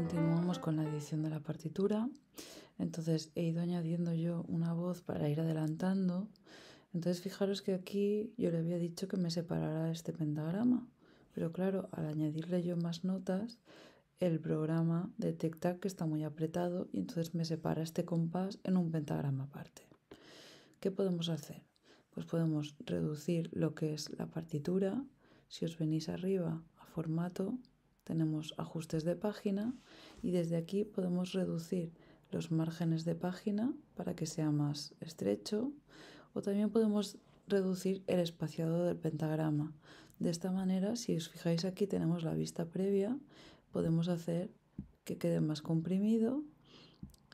Continuamos con la edición de la partitura. Entonces he ido añadiendo yo una voz para ir adelantando. Entonces fijaros que aquí yo le había dicho que me separara este pentagrama. Pero claro, al añadirle yo más notas, el programa detecta que está muy apretado y entonces me separa este compás en un pentagrama aparte. ¿Qué podemos hacer? Pues podemos reducir lo que es la partitura. Si os venís arriba a formato, tenemos ajustes de página y desde aquí podemos reducir los márgenes de página para que sea más estrecho o también podemos reducir el espaciado del pentagrama. De esta manera, si os fijáis aquí tenemos la vista previa, podemos hacer que quede más comprimido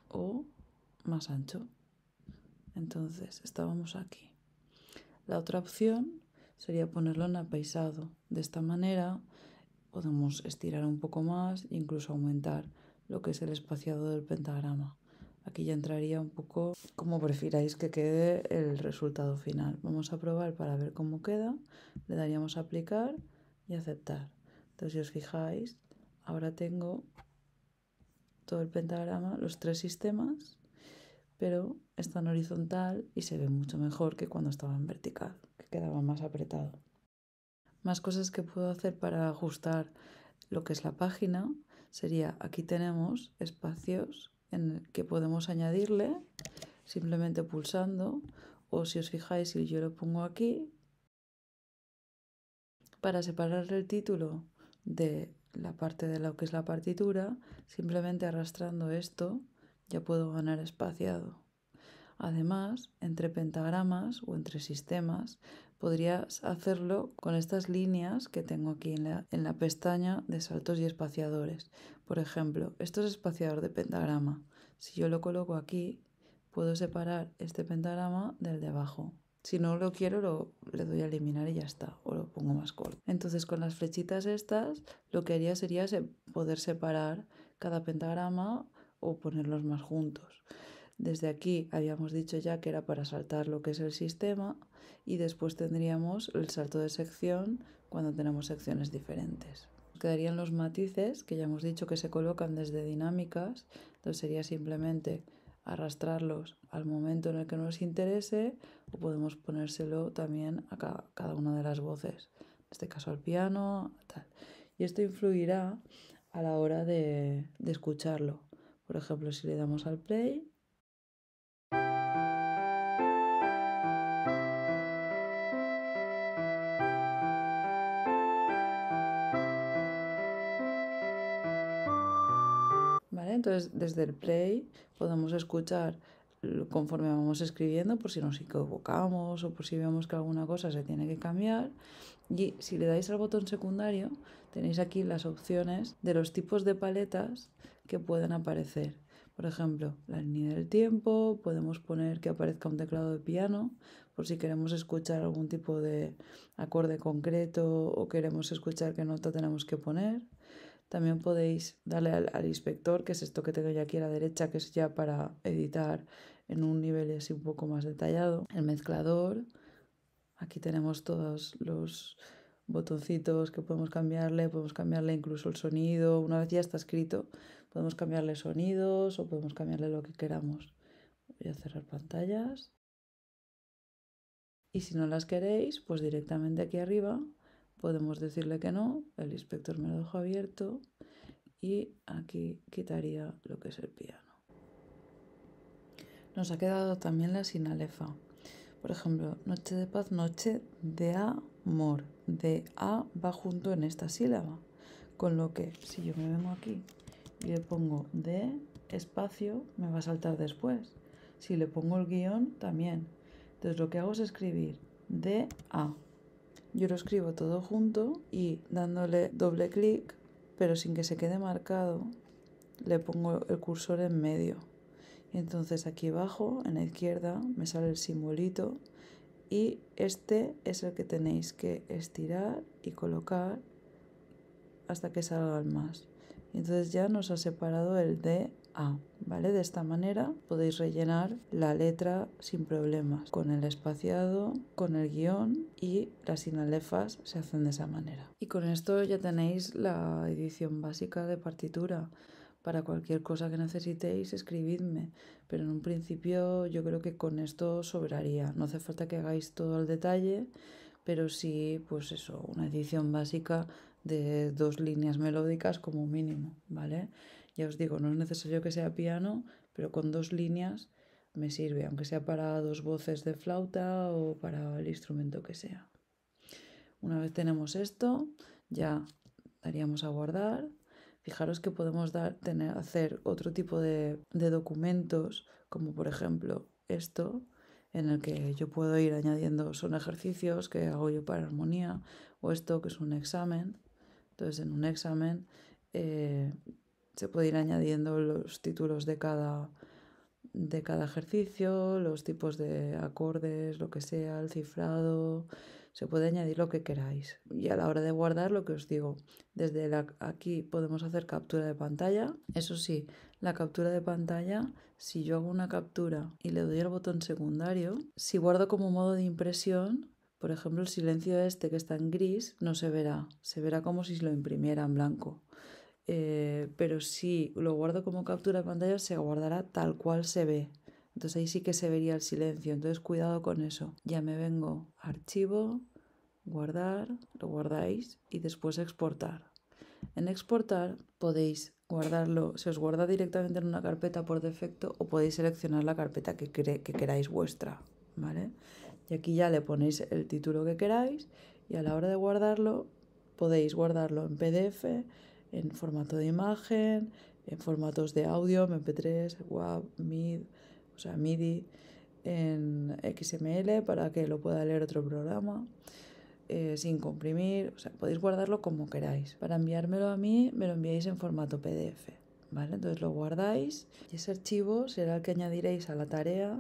o más ancho. Entonces, estábamos aquí. La otra opción sería ponerlo en apaisado. De esta manera podemos estirar un poco más e incluso aumentar lo que es el espaciado del pentagrama. Aquí ya entraría un poco como prefiráis que quede el resultado final. Vamos a probar para ver cómo queda. Le daríamos a aplicar y aceptar. Entonces si os fijáis, ahora tengo todo el pentagrama, los tres sistemas, pero está en horizontal y se ve mucho mejor que cuando estaba en vertical, que quedaba más apretado más cosas que puedo hacer para ajustar lo que es la página sería aquí tenemos espacios en que podemos añadirle simplemente pulsando o si os fijáis si yo lo pongo aquí para separar el título de la parte de lo que es la partitura simplemente arrastrando esto ya puedo ganar espaciado además entre pentagramas o entre sistemas podrías hacerlo con estas líneas que tengo aquí en la, pestaña de saltos y espaciadores. Por ejemplo, esto es espaciador de pentagrama. Si yo lo coloco aquí, puedo separar este pentagrama del de abajo. Si no lo quiero, lo, le doy a eliminar y ya está, o lo pongo más corto. Entonces con las flechitas estas, lo que haría sería poder separar cada pentagrama o ponerlos más juntos. Desde aquí habíamos dicho ya que era para saltar lo que es el sistema y después tendríamos el salto de sección cuando tenemos secciones diferentes. Quedarían los matices que ya hemos dicho que se colocan desde dinámicas, entonces sería simplemente arrastrarlos al momento en el que nos interese o podemos ponérselo también a cada, una de las voces, en este caso al piano, Y esto influirá a la hora de escucharlo. Por ejemplo, si le damos al play, desde el play podemos escuchar conforme vamos escribiendo por si nos equivocamos o por si vemos que alguna cosa se tiene que cambiar. Y si le dais al botón secundario, tenéis aquí las opciones de los tipos de paletas que pueden aparecer. Por ejemplo, la línea del tiempo, podemos poner que aparezca un teclado de piano, por si queremos escuchar algún tipo de acorde concreto o queremos escuchar qué nota tenemos que poner. También podéis darle al, inspector, que es esto que tengo ya aquí a la derecha, que es ya para editar en un nivel así un poco más detallado. El mezclador, aquí tenemos todos los botoncitos que podemos cambiarle, podemos cambiarle incluso el sonido, una vez ya está escrito, podemos cambiarle sonidos o podemos cambiarle lo que queramos. Voy a cerrar pantallas. Y si no las queréis, pues directamente aquí arriba podemos decirle que no, el inspector me lo dejó abierto y aquí quitaría lo que es el piano. Nos ha quedado también la sinalefa. Por ejemplo, noche de paz, noche de amor. De A va junto en esta sílaba. Con lo que si yo me vengo aquí y le pongo de espacio, me va a saltar después. Si le pongo el guión, también. Entonces lo que hago es escribir de A yo lo escribo todo junto y dándole doble clic, pero sin que se quede marcado, le pongo el cursor en medio. Y entonces aquí abajo, en la izquierda, me sale el simbolito y este es el que tenéis que estirar y colocar hasta que salga el más. Entonces ya nos ha separado el D. ¿Vale? De esta manera podéis rellenar la letra sin problemas, con el espaciado, con el guión y las sinalefas se hacen de esa manera. Y con esto ya tenéis la edición básica de partitura. Para cualquier cosa que necesitéis, escribidme. Pero en un principio yo creo que con esto sobraría. No hace falta que hagáis todo al detalle, pero sí, pues eso, una edición básica de dos líneas melódicas como mínimo, ¿vale? Ya os digo, no es necesario que sea piano, pero con dos líneas me sirve, aunque sea para dos voces de flauta o para el instrumento que sea. Una vez tenemos esto, ya daríamos a guardar. Fijaros que podemos dar, tener, hacer otro tipo de, de documentos, como por ejemplo esto, en el que yo puedo ir añadiendo, son ejercicios que hago yo para armonía, o esto que es un examen, entonces, en un examen eh, se puede ir añadiendo los títulos de cada, de cada ejercicio, los tipos de acordes, lo que sea, el cifrado, se puede añadir lo que queráis. Y a la hora de guardar, lo que os digo, desde aquí podemos hacer captura de pantalla. Eso sí, la captura de pantalla, si yo hago una captura y le doy al botón secundario, si guardo como modo de impresión, por ejemplo, el silencio este que está en gris no se verá, se verá como si lo imprimiera en blanco. Eh, pero si lo guardo como captura de pantalla, se guardará tal cual se ve. Entonces ahí sí que se vería el silencio, entonces cuidado con eso. Ya me vengo, archivo, guardar, lo guardáis y después exportar. En exportar podéis guardarlo, se os guarda directamente en una carpeta por defecto o podéis seleccionar la carpeta que, que queráis vuestra, ¿vale? Y aquí ya le ponéis el título que queráis y a la hora de guardarlo podéis guardarlo en PDF, en formato de imagen, en formatos de audio, MP3, WAV, MID, o sea, MIDI, en XML para que lo pueda leer otro programa. Eh, sin comprimir, o sea, podéis guardarlo como queráis. Para enviármelo a mí, me lo enviáis en formato PDF, ¿vale? Entonces lo guardáis y ese archivo será el que añadiréis a la tarea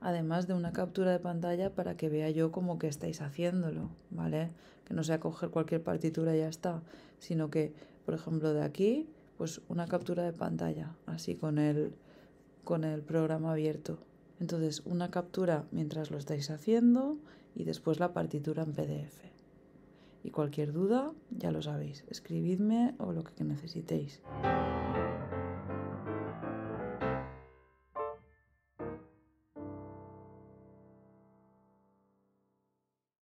además de una captura de pantalla para que vea yo cómo que estáis haciéndolo, ¿vale? Que no sea coger cualquier partitura y ya está, sino que, por ejemplo, de aquí, pues una captura de pantalla, así con el, con el programa abierto. Entonces, una captura mientras lo estáis haciendo y después la partitura en PDF. Y cualquier duda, ya lo sabéis, escribidme o lo que necesitéis.